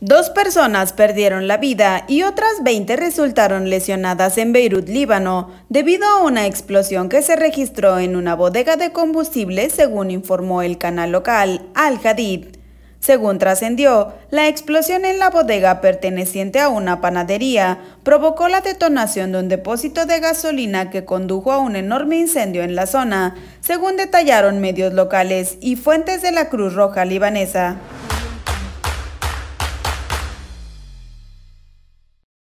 Dos personas perdieron la vida y otras 20 resultaron lesionadas en Beirut, Líbano, debido a una explosión que se registró en una bodega de combustible, según informó el canal local Al Jadid. Según trascendió, la explosión en la bodega perteneciente a una panadería provocó la detonación de un depósito de gasolina que condujo a un enorme incendio en la zona, según detallaron medios locales y fuentes de la Cruz Roja libanesa.